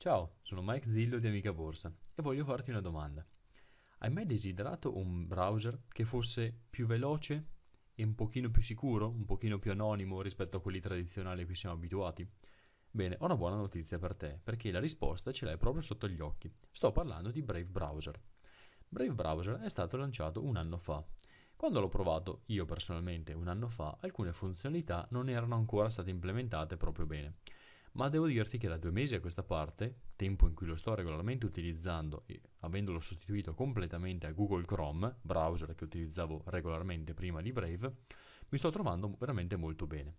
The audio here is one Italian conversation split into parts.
Ciao, sono Mike Zillo di Amica Borsa e voglio farti una domanda. Hai mai desiderato un browser che fosse più veloce e un pochino più sicuro, un pochino più anonimo rispetto a quelli tradizionali a cui siamo abituati? Bene, ho una buona notizia per te, perché la risposta ce l'hai proprio sotto gli occhi. Sto parlando di Brave Browser. Brave Browser è stato lanciato un anno fa. Quando l'ho provato io personalmente un anno fa, alcune funzionalità non erano ancora state implementate proprio bene ma devo dirti che da due mesi a questa parte, tempo in cui lo sto regolarmente utilizzando e avendolo sostituito completamente a Google Chrome, browser che utilizzavo regolarmente prima di Brave, mi sto trovando veramente molto bene.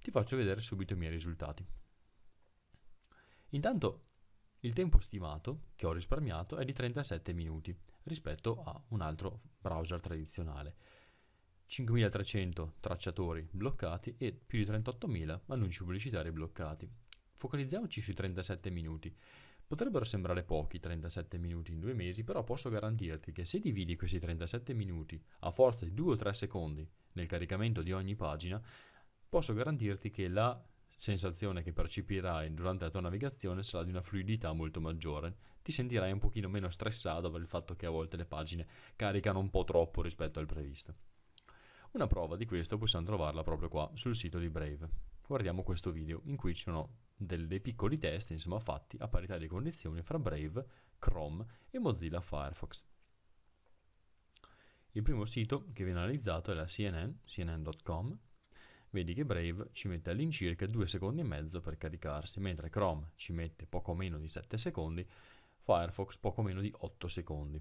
Ti faccio vedere subito i miei risultati. Intanto il tempo stimato che ho risparmiato è di 37 minuti rispetto a un altro browser tradizionale. 5.300 tracciatori bloccati e più di 38.000 annunci pubblicitari bloccati. Focalizziamoci sui 37 minuti. Potrebbero sembrare pochi 37 minuti in due mesi, però posso garantirti che se dividi questi 37 minuti a forza di 2 o 3 secondi nel caricamento di ogni pagina, posso garantirti che la sensazione che percepirai durante la tua navigazione sarà di una fluidità molto maggiore. Ti sentirai un pochino meno stressato per il fatto che a volte le pagine caricano un po' troppo rispetto al previsto. Una prova di questo possiamo trovarla proprio qua sul sito di Brave. Guardiamo questo video in cui ci sono dei piccoli test insomma, fatti a parità di condizioni fra Brave, Chrome e Mozilla Firefox. Il primo sito che viene analizzato è la CNN, cnn.com. Vedi che Brave ci mette all'incirca 2 secondi e mezzo per caricarsi, mentre Chrome ci mette poco meno di 7 secondi, Firefox poco meno di 8 secondi.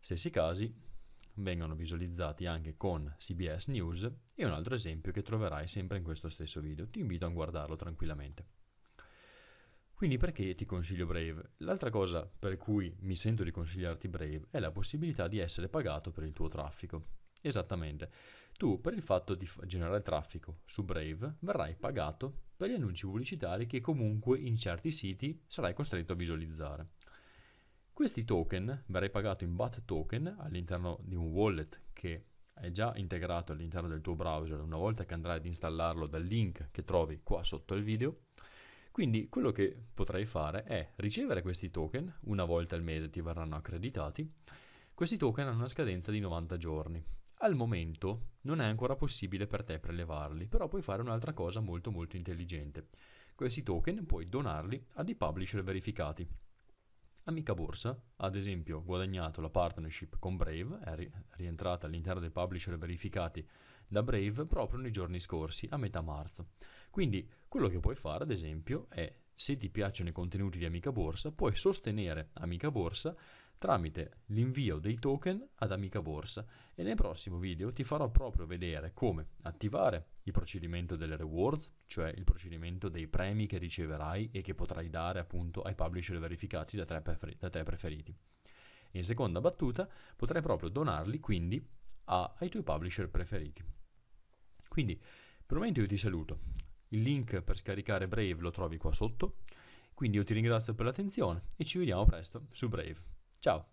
Stessi casi vengono visualizzati anche con CBS News e un altro esempio che troverai sempre in questo stesso video. Ti invito a guardarlo tranquillamente. Quindi perché ti consiglio Brave? L'altra cosa per cui mi sento di consigliarti Brave è la possibilità di essere pagato per il tuo traffico. Esattamente. Tu per il fatto di generare traffico su Brave verrai pagato per gli annunci pubblicitari che comunque in certi siti sarai costretto a visualizzare. Questi token verrai pagato in BAT token all'interno di un wallet che è già integrato all'interno del tuo browser una volta che andrai ad installarlo dal link che trovi qua sotto il video quindi quello che potrai fare è ricevere questi token, una volta al mese ti verranno accreditati, questi token hanno una scadenza di 90 giorni. Al momento non è ancora possibile per te prelevarli, però puoi fare un'altra cosa molto molto intelligente. Questi token puoi donarli a dei publisher verificati. Amica Borsa ad esempio ha guadagnato la partnership con Brave, è ri- rientrata all'interno dei publisher verificati da Brave proprio nei giorni scorsi, a metà marzo. Quindi quello che puoi fare ad esempio è, se ti piacciono i contenuti di Amica Borsa, puoi sostenere Amica Borsa tramite l'invio dei token ad Amica Borsa e nel prossimo video ti farò proprio vedere come attivare il procedimento delle rewards, cioè il procedimento dei premi che riceverai e che potrai dare appunto ai publisher verificati da te, prefer- da te preferiti. In seconda battuta potrai proprio donarli quindi a- ai tuoi publisher preferiti. Quindi per il momento io ti saluto, il link per scaricare Brave lo trovi qua sotto, quindi io ti ringrazio per l'attenzione e ci vediamo presto su Brave. Ciao.